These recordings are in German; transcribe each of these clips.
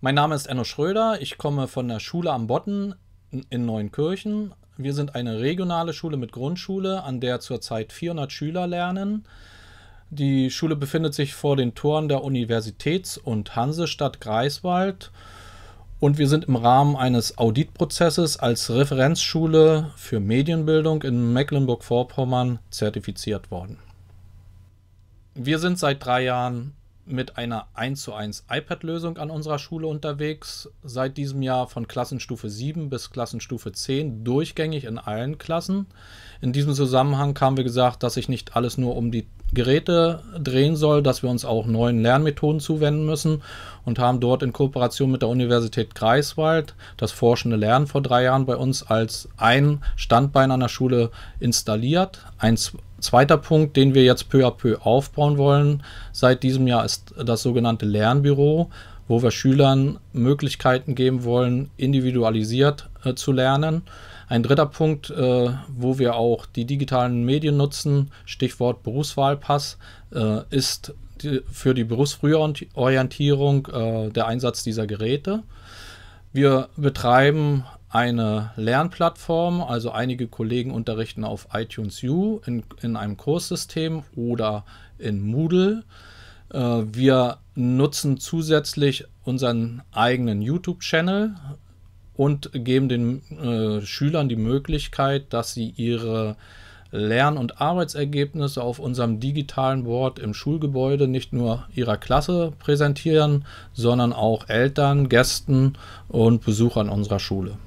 Mein Name ist Enno Schröder, ich komme von der Schule am Botten in Neunkirchen. Wir sind eine regionale Schule mit Grundschule, an der zurzeit 400 Schüler lernen. Die Schule befindet sich vor den Toren der Universitäts- und Hansestadt Greifswald und wir sind im Rahmen eines Auditprozesses als Referenzschule für Medienbildung in Mecklenburg-Vorpommern zertifiziert worden. Wir sind seit drei Jahren mit einer 1 zu 1 iPad-Lösung an unserer Schule unterwegs. Seit diesem Jahr von Klassenstufe 7 bis Klassenstufe 10 durchgängig in allen Klassen. In diesem Zusammenhang haben wir gesagt, dass sich nicht alles nur um die Geräte drehen soll, dass wir uns auch neuen Lernmethoden zuwenden müssen und haben dort in Kooperation mit der Universität Greifswald das forschende Lernen vor drei Jahren bei uns als ein Standbein an der Schule installiert. Ein zweiter Punkt, den wir jetzt peu à peu aufbauen wollen seit diesem Jahr, ist das sogenannte Lernbüro, wo wir Schülern Möglichkeiten geben wollen, individualisiert äh, zu lernen. Ein dritter Punkt, äh, wo wir auch die digitalen Medien nutzen, Stichwort Berufswahlpass, äh, ist die, für die Berufsfrühorientierung äh, der Einsatz dieser Geräte. Wir betreiben eine Lernplattform, also einige Kollegen unterrichten auf iTunes U in, in einem Kurssystem oder in Moodle. Äh, wir nutzen zusätzlich unseren eigenen YouTube-Channel und geben den äh, Schülern die Möglichkeit, dass sie ihre Lern- und Arbeitsergebnisse auf unserem digitalen Board im Schulgebäude nicht nur ihrer Klasse präsentieren, sondern auch Eltern, Gästen und Besuchern unserer Schule.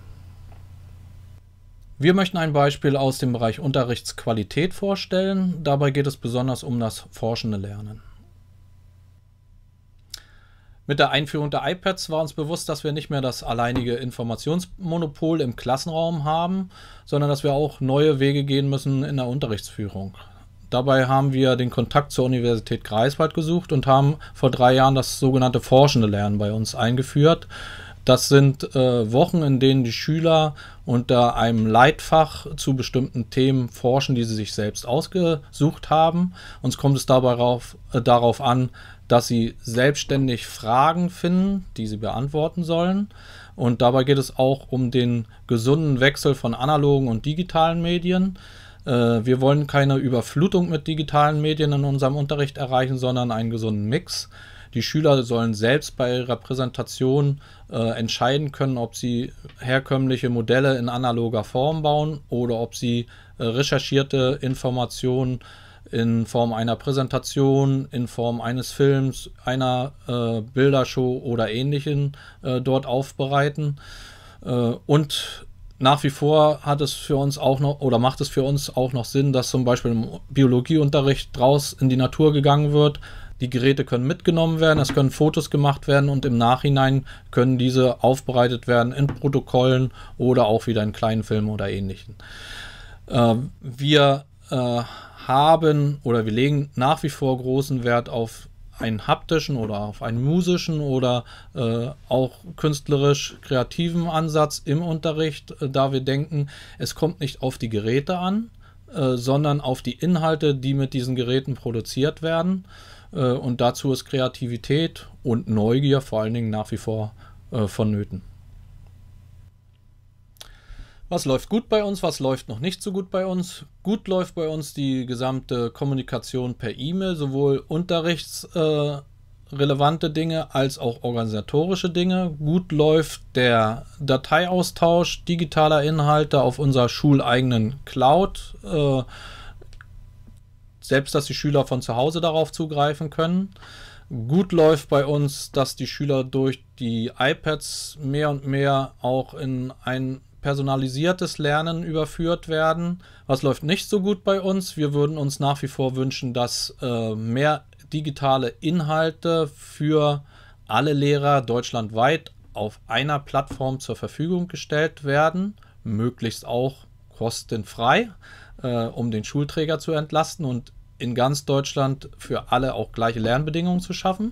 Wir möchten ein Beispiel aus dem Bereich Unterrichtsqualität vorstellen. Dabei geht es besonders um das forschende Lernen. Mit der Einführung der iPads war uns bewusst, dass wir nicht mehr das alleinige Informationsmonopol im Klassenraum haben, sondern dass wir auch neue Wege gehen müssen in der Unterrichtsführung. Dabei haben wir den Kontakt zur Universität Greifswald gesucht und haben vor drei Jahren das sogenannte forschende Lernen bei uns eingeführt. Das sind äh, Wochen, in denen die Schüler unter einem Leitfach zu bestimmten Themen forschen, die sie sich selbst ausgesucht haben. Uns kommt es dabei rauf, äh, darauf an, dass sie selbstständig Fragen finden, die sie beantworten sollen. Und dabei geht es auch um den gesunden Wechsel von analogen und digitalen Medien. Äh, wir wollen keine Überflutung mit digitalen Medien in unserem Unterricht erreichen, sondern einen gesunden Mix. Die Schüler sollen selbst bei ihrer Präsentation äh, entscheiden können, ob sie herkömmliche Modelle in analoger Form bauen oder ob sie äh, recherchierte Informationen in Form einer Präsentation, in Form eines Films, einer äh, Bildershow oder ähnlichen äh, dort aufbereiten. Äh, und nach wie vor hat es für uns auch noch oder macht es für uns auch noch Sinn, dass zum Beispiel im Biologieunterricht draus in die Natur gegangen wird, die Geräte können mitgenommen werden, es können Fotos gemacht werden und im Nachhinein können diese aufbereitet werden in Protokollen oder auch wieder in kleinen Filmen oder ähnlichen. Äh, wir äh, haben oder wir legen nach wie vor großen Wert auf einen haptischen oder auf einen musischen oder äh, auch künstlerisch kreativen Ansatz im Unterricht, äh, da wir denken, es kommt nicht auf die Geräte an, äh, sondern auf die Inhalte, die mit diesen Geräten produziert werden. Äh, und dazu ist Kreativität und Neugier vor allen Dingen nach wie vor äh, vonnöten. Was läuft gut bei uns, was läuft noch nicht so gut bei uns? Gut läuft bei uns die gesamte Kommunikation per E-Mail, sowohl unterrichtsrelevante äh, Dinge als auch organisatorische Dinge. Gut läuft der Dateiaustausch digitaler Inhalte auf unserer schuleigenen Cloud. Äh, selbst, dass die Schüler von zu Hause darauf zugreifen können. Gut läuft bei uns, dass die Schüler durch die iPads mehr und mehr auch in ein personalisiertes Lernen überführt werden. Was läuft nicht so gut bei uns? Wir würden uns nach wie vor wünschen, dass äh, mehr digitale Inhalte für alle Lehrer deutschlandweit auf einer Plattform zur Verfügung gestellt werden, möglichst auch kostenfrei, äh, um den Schulträger zu entlasten und in ganz Deutschland für alle auch gleiche Lernbedingungen zu schaffen.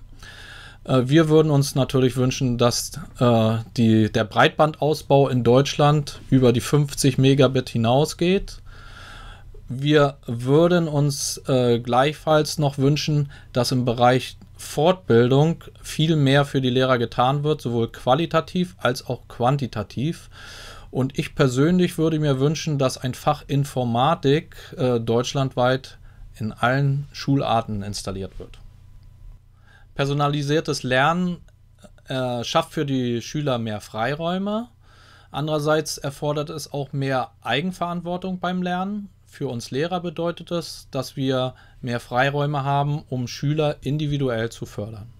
Äh, wir würden uns natürlich wünschen, dass äh, die, der Breitbandausbau in Deutschland über die 50 Megabit hinausgeht. Wir würden uns äh, gleichfalls noch wünschen, dass im Bereich Fortbildung viel mehr für die Lehrer getan wird, sowohl qualitativ als auch quantitativ. Und ich persönlich würde mir wünschen, dass ein Fach Informatik äh, deutschlandweit in allen Schularten installiert wird. Personalisiertes Lernen äh, schafft für die Schüler mehr Freiräume. Andererseits erfordert es auch mehr Eigenverantwortung beim Lernen. Für uns Lehrer bedeutet es, dass wir mehr Freiräume haben, um Schüler individuell zu fördern.